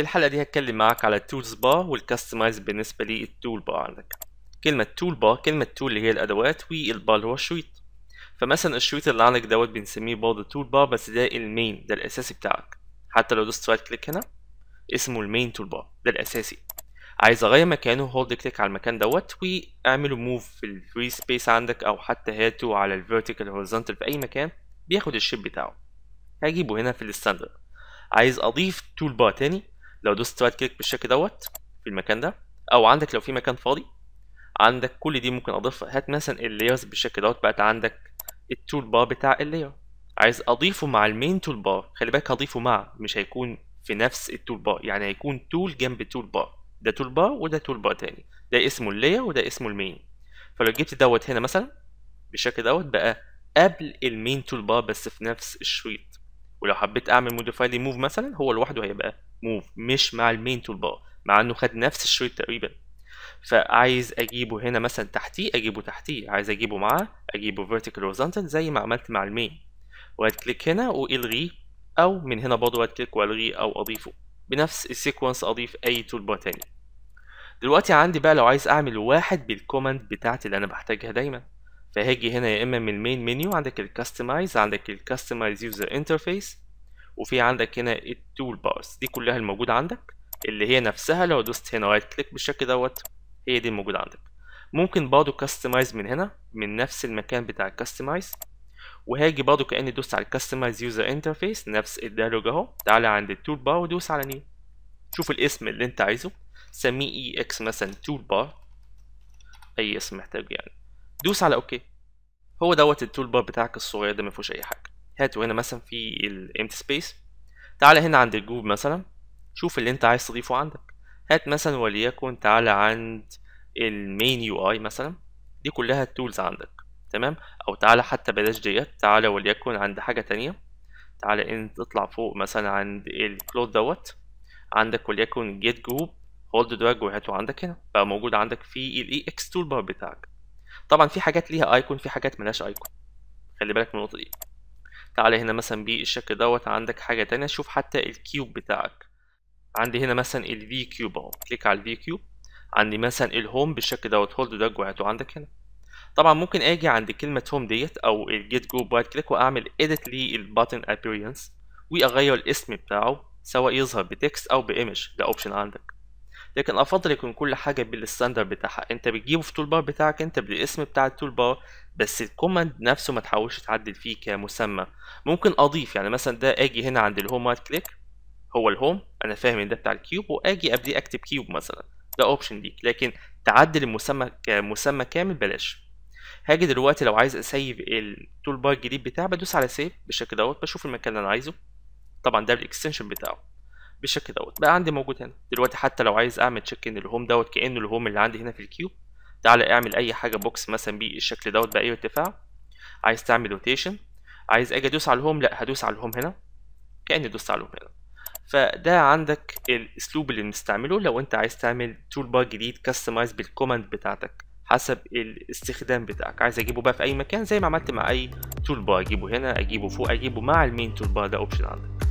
بالحلقه دي هتكلم معاك على التولز بار والكستمايز بالنسبه للتول بار عندك كلمه تول بار كلمه تول اللي هي الادوات والبار هو الشريط فمثلا الشريط اللي عندك دوت بنسميه برضه تول بار بس ده المين ده الاساسي بتاعك حتى لو دوست رايت كليك هنا اسمه المين تول بار ده الاساسي عايز اغير مكانه هولد كليك على المكان دوت واعمله موف في الفري سبيس عندك او حتى هاته على الفيرتيكال هوريزونتال في اي مكان بياخد الشيب بتاعه هجيبه هنا في الستاندرد عايز اضيف تول بار تاني لو دوست رايت كليك بالشكل دوت في المكان ده او عندك لو في مكان فاضي عندك كل دي ممكن اضيفها هات مثلا اللايرز بالشكل دوت بقت عندك التول بار بتاع اللاير عايز اضيفه مع المين تول بار خلي بالك هضيفه مع مش هيكون في نفس التول بار يعني هيكون تول جنب تول بار ده تول بار وده تول بار تاني ده اسمه اللاير وده اسمه المين فلو جبت دوت هنا مثلا بالشكل دوت بقى قبل المين تول بار بس في نفس الشريط ولو حبيت اعمل موديفاي موف مثلا هو لوحده هيبقى موف مش مع المين تول بار مع انه خد نفس الشريط تقريبا فعايز اجيبه هنا مثلا تحتيه اجيبه تحتيه عايز اجيبه معاه اجيبه vertical horizontal زي ما عملت مع المين وايد كليك هنا والغيه او من هنا برضه وايد كليك والغيه او اضيفه بنفس السيكونس اضيف اي تول بار تاني دلوقتي عندي بقى لو عايز اعمل واحد بالكومنت بتاعتي اللي انا بحتاجها دايما فهاجي هنا يا اما من المين منيو عندك الكاستمايز عندك الكاستمايز يوزر انترفيس وفي عندك هنا التول بارز دي كلها الموجوده عندك اللي هي نفسها لو دوست هنا رايت كليك بالشكل دوت هي دي الموجوده عندك ممكن برضه كاستمايز من هنا من نفس المكان بتاع الكاستمايز وهاجي برضه كاني دوست على الكاستمايز يوزر انترفيس نفس الديالوج اهو تعالى عند التول بار ودوس على نيو شوف الاسم اللي انت عايزه سميه اي e اكس مثلا تول بار اي اسم محتاجه يعني دوس على اوكي هو دوت التول بار بتاعك الصغير ده ما فيهوش اي حاجه هاته هنا مثلا في الامتي سبيس تعال هنا عند الجروب مثلا شوف اللي انت عايز تضيفه عندك هات مثلا وليكن تعال عند المين يو اي مثلا دي كلها التولز عندك تمام او تعالى حتى بلاش ديت تعالى وليكن عند حاجه تانية تعالى انت تطلع فوق مثلا عند الكلود دوت عندك وليكن جيت جروب هولد دراج وهاته عندك هنا بقى موجود عندك في الاي اكس تول بار بتاعك طبعا في حاجات ليها ايكون في حاجات ملهاش ايكون خلي بالك من النقطه دي تعالى هنا مثلا بالشكل دوت عندك حاجه تانية شوف حتى الكيوب بتاعك عندي هنا مثلا الفي كيوب اهو كليك على الفي كيوب عندي مثلا الهوم بالشكل دوت هولد ده جوعته عندك هنا طبعا ممكن اجي عند كلمه هوم ديت او الجيت جو بايت كليك واعمل اديت للباتن ابييرنس واغير الاسم بتاعه سواء يظهر بتكست او بايمج ده اوبشن عندك لكن افضل يكون كل حاجه بالستاندر بتاعها انت بتجيبه في تول بار بتاعك انت بالاسم بتاع التول بار بس الكوماند نفسه ما تحاولش تعدل فيه كمسمى ممكن اضيف يعني مثلا ده اجي هنا عند الهوم رايت كليك هو الهوم انا فاهم ان ده بتاع الكيوب واجي قبليه اكتب كيوب مثلا ده اوبشن ليك لكن تعدل المسمى كمسمى كامل بلاش هاجي دلوقتي لو عايز اسيف التول بار الجديد بتاعي بدوس على سيف بالشكل دوت بشوف المكان اللي انا عايزه طبعا ده الاكستنشن بتاعه بالشكل دوت بقى عندي موجود هنا دلوقتي حتى لو عايز اعمل تشيك ان الهوم دوت كانه الهوم اللي عندي هنا في الكيوب تعالى اعمل اي حاجه بوكس مثلا بالشكل دوت باي ارتفاع عايز تعمل روتيشن عايز اجي ادوس على الهوم لا هدوس على الهوم هنا كاني دوست على الهوم هنا فده عندك الاسلوب اللي بنستعمله لو انت عايز تعمل تول بار جديد كاستمايز بالكوماند بتاعتك حسب الاستخدام بتاعك عايز اجيبه بقى في اي مكان زي ما عملت مع اي تول بار اجيبه هنا اجيبه فوق اجيبه مع المين تول بار ده اوبشن عندك